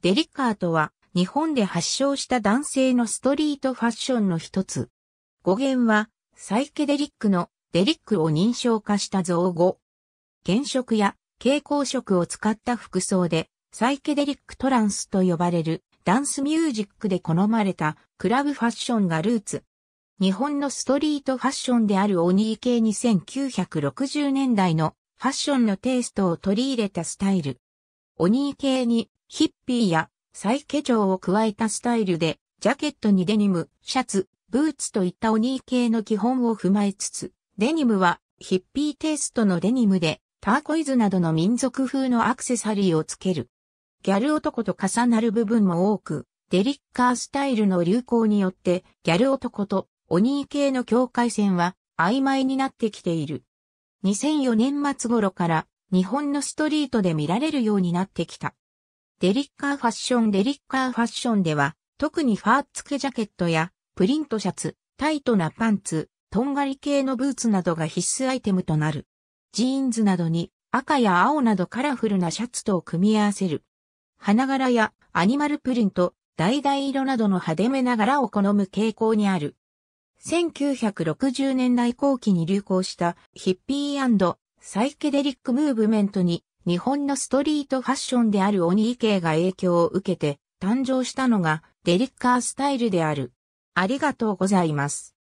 デリカートは日本で発祥した男性のストリートファッションの一つ。語源はサイケデリックのデリックを認証化した造語。原色や蛍光色を使った服装でサイケデリックトランスと呼ばれるダンスミュージックで好まれたクラブファッションがルーツ。日本のストリートファッションであるオニー系1960年代のファッションのテイストを取り入れたスタイル。オニー系にヒッピーや再化粧を加えたスタイルで、ジャケットにデニム、シャツ、ブーツといったオニー系の基本を踏まえつつ、デニムはヒッピーテイストのデニムで、ターコイズなどの民族風のアクセサリーをつける。ギャル男と重なる部分も多く、デリッカースタイルの流行によって、ギャル男とオニー系の境界線は曖昧になってきている。2004年末頃から日本のストリートで見られるようになってきた。デリッカーファッションデリッカーファッションでは、特にファー付けジャケットや、プリントシャツ、タイトなパンツ、とんがり系のブーツなどが必須アイテムとなる。ジーンズなどに赤や青などカラフルなシャツとを組み合わせる。花柄やアニマルプリント、橙色などの派手めな柄を好む傾向にある。1960年代後期に流行したヒッピーサイケデリックムーブメントに日本のストリートファッションである鬼池が影響を受けて誕生したのがデリッカースタイルである。ありがとうございます。